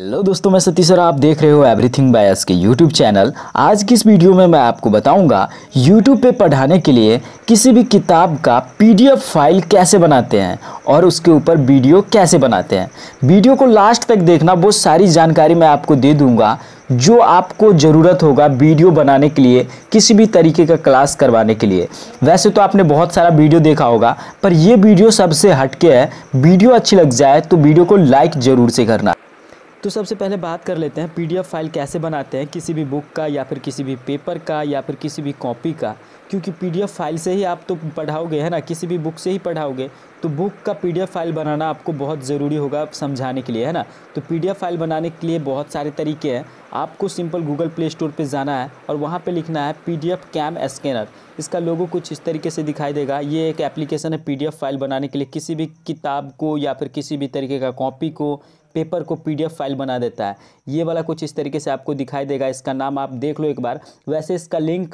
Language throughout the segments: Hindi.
हेलो दोस्तों मैं सतीश सर आप देख रहे हो everything by S K YouTube channel आज की इस वीडियो में मैं आपको बताऊंगा यूट्यूब पे पढ़ाने के लिए किसी भी किताब का पीडीएफ फाइल कैसे बनाते हैं और उसके ऊपर वीडियो कैसे बनाते हैं वीडियो को लास्ट तक देखना वो सारी जानकारी मैं आपको दे दूँगा जो आपको ज़रूरत होगा वीडियो बनाने के लिए किसी भी तरीके का क्लास करवाने के लिए वैसे तो आपने बहुत सारा वीडियो देखा होगा पर यह वीडियो सबसे हटके है वीडियो अच्छी लग जाए तो वीडियो को लाइक ज़रूर से करना तो सबसे पहले बात कर लेते हैं पीडीएफ फाइल कैसे बनाते हैं किसी भी बुक का या फिर किसी भी पेपर का या फिर किसी भी कॉपी का क्योंकि पीडीएफ फाइल से ही आप तो पढ़ाओगे है ना किसी भी बुक से ही पढ़ाओगे तो बुक का पीडीएफ फाइल बनाना आपको बहुत ज़रूरी होगा समझाने के लिए है ना तो पीडीएफ फाइल बनाने के लिए बहुत सारे तरीके हैं आपको सिंपल गूगल प्ले स्टोर पर जाना है और वहाँ पर लिखना है पी कैम स्कैनर इसका लोगो कुछ इस तरीके से दिखाई देगा ये एक एप्लीकेशन है पी फाइल बनाने के लिए किसी भी किताब को या फिर किसी भी तरीके का कॉपी को पेपर को पीडीएफ फाइल बना देता है ये वाला कुछ इस तरीके से आपको दिखाई देगा इसका नाम आप देख लो एक बार वैसे इसका लिंक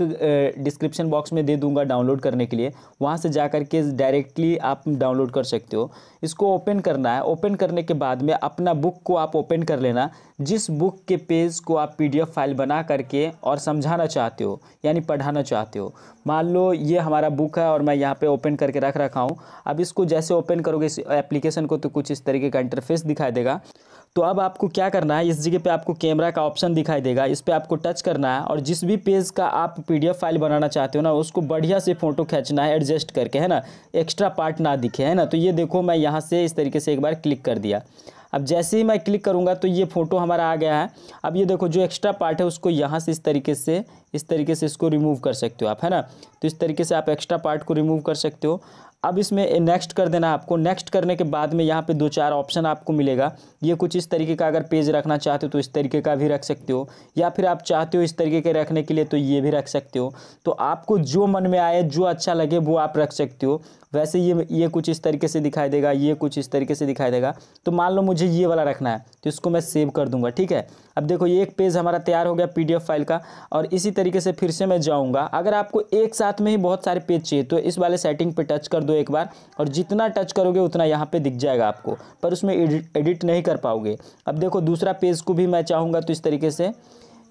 डिस्क्रिप्शन बॉक्स में दे दूंगा डाउनलोड करने के लिए वहाँ से जा करके डायरेक्टली आप डाउनलोड कर सकते हो इसको ओपन करना है ओपन करने के बाद में अपना बुक को आप ओपन कर लेना जिस बुक के पेज को आप पी फाइल बना करके और समझाना चाहते हो यानी पढ़ाना चाहते हो मान लो ये हमारा बुक है और मैं यहाँ पे ओपन करके रख रखा हूँ अब इसको जैसे ओपन करोगे इस एप्लीकेशन को तो कुछ इस तरीके का इंटरफेस दिखाई देगा तो अब आपको क्या करना है इस जगह पे आपको कैमरा का ऑप्शन दिखाई देगा इस पर आपको टच करना है और जिस भी पेज का आप पीडीएफ फाइल बनाना चाहते हो ना उसको बढ़िया से फ़ोटो खींचना है एडजस्ट करके है ना एक्स्ट्रा पार्ट ना दिखे है ना तो ये देखो मैं यहाँ से इस तरीके से एक बार क्लिक कर दिया अब जैसे ही मैं क्लिक करूँगा तो ये फ़ोटो हमारा आ गया है अब ये देखो जो एक्स्ट्रा पार्ट है उसको यहाँ से इस तरीके से इस तरीके से इसको रिमूव कर सकते हो आप है ना तो इस तरीके से आप एक्स्ट्रा पार्ट को रिमूव कर सकते हो अब इसमें नेक्स्ट कर देना आपको नेक्स्ट करने के बाद में यहाँ पे दो चार ऑप्शन आपको मिलेगा ये कुछ इस तरीके का अगर पेज रखना चाहते हो तो इस तरीके का भी रख सकते हो या फिर आप चाहते हो इस तरीके के रखने के लिए तो ये भी रख सकते हो तो आपको जो मन में आए जो अच्छा लगे वो आप रख सकते हो वैसे ये ये कुछ इस तरीके से दिखाई देगा ये कुछ इस तरीके से दिखाई देगा तो मान लो मुझे ये वाला रखना है तो इसको मैं सेव कर दूंगा ठीक है अब देखो ये एक पेज हमारा तैयार हो गया पीडीएफ फाइल का और इसी तरीके से फिर से मैं जाऊँगा अगर आपको एक साथ में ही बहुत सारे पेज चाहिए तो इस वाले सेटिंग पर टच कर दो एक बार और जितना टच करोगे उतना यहाँ पर दिख जाएगा आपको पर उसमें एडिट नहीं कर पाओगे अब देखो दूसरा पेज को भी मैं चाहूँगा तो इस तरीके से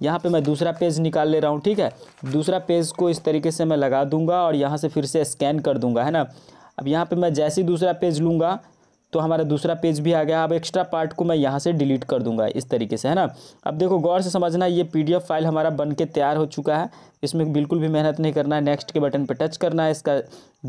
यहाँ पे मैं दूसरा पेज निकाल ले रहा हूँ ठीक है दूसरा पेज को इस तरीके से मैं लगा दूंगा और यहाँ से फिर से स्कैन कर दूंगा है ना अब यहाँ पे मैं जैसे ही दूसरा पेज लूँगा तो हमारा दूसरा पेज भी आ गया अब एक्स्ट्रा पार्ट को मैं यहाँ से डिलीट कर दूंगा इस तरीके से है ना अब देखो गौर से समझना ये पीडीएफ फाइल हमारा बन के तैयार हो चुका है इसमें बिल्कुल भी मेहनत नहीं करना है नेक्स्ट के बटन पर टच करना है इसका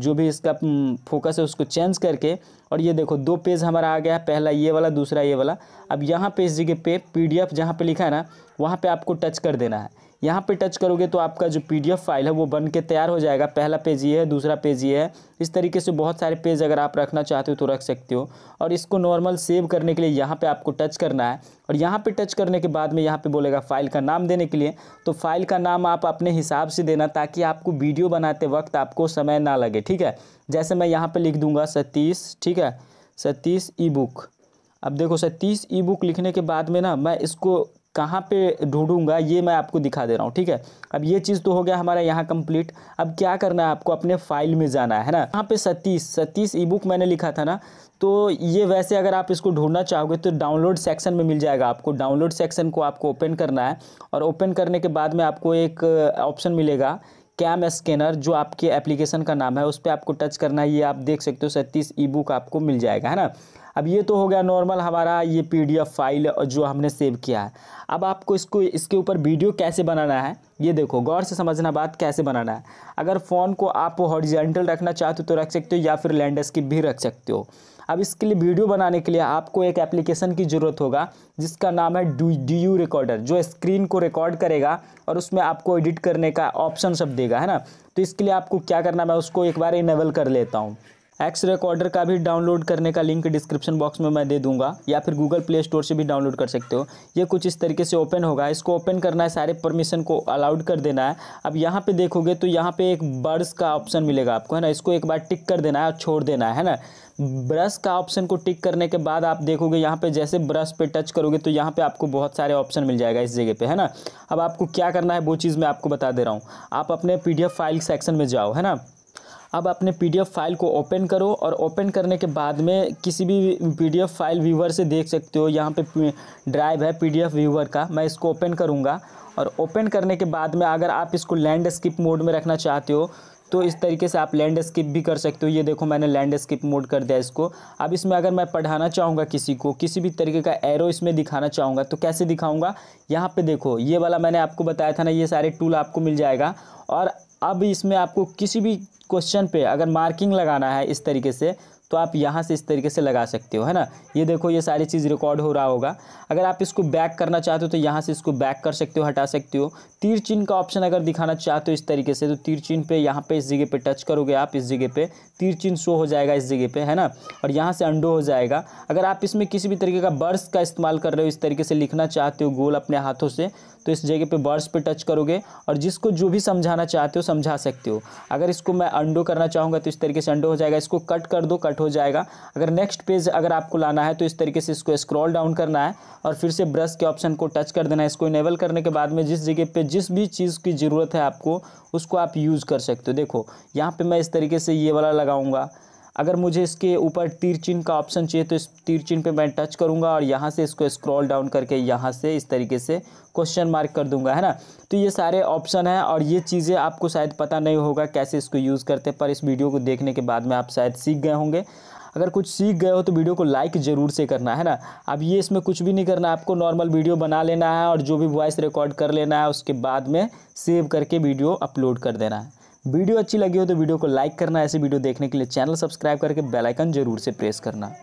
जो भी इसका फोकस हम्म, है उसको चेंज करके और ये देखो दो पेज हमारा आ गया पहला ये वाला दूसरा ये वाला अब यहाँ पे इस जगह पे पी डी जहाँ पर लिखा है ना वहाँ पर आपको टच कर देना है यहाँ पे टच करोगे तो आपका जो पीडीएफ फाइल है वो बन के तैयार हो जाएगा पहला पेज ये है दूसरा पेज ये है इस तरीके से बहुत सारे पेज अगर आप रखना चाहते हो तो रख सकते हो और इसको नॉर्मल सेव करने के लिए यहाँ पे आपको टच करना है और यहाँ पे टच करने के बाद में यहाँ पे बोलेगा फाइल का नाम देने के लिए तो फाइल का नाम आप अपने हिसाब से देना ताकि आपको वीडियो बनाते वक्त आपको समय ना लगे ठीक है जैसे मैं यहाँ पर लिख दूँगा सतीश ठीक है सतीश ई बुक अब देखो सतीस ई बुक लिखने के बाद में ना मैं इसको कहाँ पे ढूंढूंगा ये मैं आपको दिखा दे रहा हूँ ठीक है अब ये चीज़ तो हो गया हमारा यहाँ कंप्लीट अब क्या करना है आपको अपने फाइल में जाना है ना यहाँ पे सतीस सतीस ई बुक मैंने लिखा था ना तो ये वैसे अगर आप इसको ढूंढना चाहोगे तो डाउनलोड सेक्शन में मिल जाएगा आपको डाउनलोड सेक्शन को आपको ओपन करना है और ओपन करने के बाद में आपको एक ऑप्शन मिलेगा कैम स्कैनर जो आपके एप्लीकेशन का नाम है उस पर आपको टच करना है ये आप देख सकते हो सैंतीस ई बुक आपको मिल जाएगा है ना अब ये तो हो गया नॉर्मल हमारा ये पीडीएफ फाइल जो हमने सेव किया है अब आपको इसको इसके ऊपर वीडियो कैसे बनाना है ये देखो गौर से समझना बात कैसे बनाना है अगर फ़ोन को आप हॉरिजेंटल रखना चाहते हो तो रख सकते हो या फिर लैंडस्केप भी रख सकते हो अब इसके लिए वीडियो बनाने के लिए आपको एक एप्लीकेशन की ज़रूरत होगा जिसका नाम है डू डी यू रिकॉर्डर जो स्क्रीन को रिकॉर्ड करेगा और उसमें आपको एडिट करने का ऑप्शन सब देगा है ना तो इसके लिए आपको क्या करना मैं उसको एक बार इनेबल कर लेता हूँ एक्स रिकॉर्डर का भी डाउनलोड करने का लिंक डिस्क्रिप्शन बॉक्स में मैं दे दूंगा या फिर गूगल प्ले स्टोर से भी डाउनलोड कर सकते हो ये कुछ इस तरीके से ओपन होगा इसको ओपन करना है सारे परमिशन को अलाउड कर देना है अब यहाँ पे देखोगे तो यहाँ पे एक बर्ड्स का ऑप्शन मिलेगा आपको है ना इसको एक बार टिक कर देना है और छोड़ देना है ना ब्रश का ऑप्शन को टिक करने के बाद आप देखोगे यहाँ पे जैसे ब्रश पे टच करोगे तो यहाँ पे आपको बहुत सारे ऑप्शन मिल जाएगा इस जगह पे है ना अब आपको क्या करना है वो चीज़ मैं आपको बता दे रहा हूँ आप अपने पीडीएफ फाइल सेक्शन में जाओ है ना अब अपने पीडीएफ फाइल को ओपन करो और ओपन करने के बाद में किसी भी पीडीएफ फाइल व्यूवर से देख सकते हो यहाँ पे ड्राइव है पीडीएफ व्यूवर का मैं इसको ओपन करूँगा और ओपन करने के बाद में अगर आप इसको लैंड मोड में रखना चाहते हो तो इस तरीके से आप लैंड भी कर सकते हो ये देखो मैंने लैंड मोड कर दिया इसको अब इसमें अगर मैं पढ़ाना चाहूँगा किसी को किसी भी तरीके का एरो इसमें दिखाना चाहूँगा तो कैसे दिखाऊँगा यहाँ पे देखो ये वाला मैंने आपको बताया था ना ये सारे टूल आपको मिल जाएगा और अब इसमें आपको किसी भी क्वेश्चन पे अगर मार्किंग लगाना है इस तरीके से तो आप यहाँ से इस तरीके से लगा सकते हो है ना ये देखो ये सारी चीज़ रिकॉर्ड हो रहा होगा अगर आप इसको बैक करना चाहते हो तो यहाँ से इसको बैक कर सकते हो हटा सकते हो तीर चिन्ह का ऑप्शन अगर दिखाना चाहते हो इस तरीके से तो तीर चिन्ह पे यहाँ पे इस जगह पे टच करोगे आप इस जगह पे तीर चिन्ह शो हो जाएगा इस जगह पर है ना और यहाँ से अंडो हो जाएगा अगर आप इसमें किसी भी तरीके का बर्स का इस्तेमाल कर रहे हो इस तरीके से लिखना चाहते हो गोल अपने हाथों से तो इस जगह पे बर्ड्स पे टच करोगे और जिसको जो भी समझाना चाहते हो समझा सकते हो अगर इसको मैं अंडो करना चाहूँगा तो इस तरीके से अंडो हो जाएगा इसको कट कर दो कट हो जाएगा अगर नेक्स्ट पेज अगर आपको लाना है तो इस तरीके से इसको स्क्रॉल डाउन करना है और फिर से ब्रश के ऑप्शन को टच कर देना है इसको इनेबल करने के बाद में जिस जगह पर जिस भी चीज़ की ज़रूरत है आपको उसको आप यूज़ कर सकते हो देखो यहाँ पर मैं इस तरीके से ये वाला लगाऊँगा अगर मुझे इसके ऊपर तीर चिन्ह का ऑप्शन चाहिए तो इस तीर चिन्ह पे मैं टच करूँगा और यहाँ से इसको स्क्रॉल डाउन करके यहाँ से इस तरीके से क्वेश्चन मार्क कर दूंगा है ना तो ये सारे ऑप्शन हैं और ये चीज़ें आपको शायद पता नहीं होगा कैसे इसको यूज़ करते पर इस वीडियो को देखने के बाद में आप शायद सीख गए होंगे अगर कुछ सीख गए हो तो वीडियो को लाइक ज़रूर से करना है ना अब ये इसमें कुछ भी नहीं करना आपको नॉर्मल वीडियो बना लेना है और जो भी वॉइस रिकॉर्ड कर लेना है उसके बाद में सेव करके वीडियो अपलोड कर देना है वीडियो अच्छी लगी हो तो वीडियो को लाइक करना ऐसे वीडियो देखने के लिए चैनल सब्सक्राइब करके बेलाइकन जरूर से प्रेस करना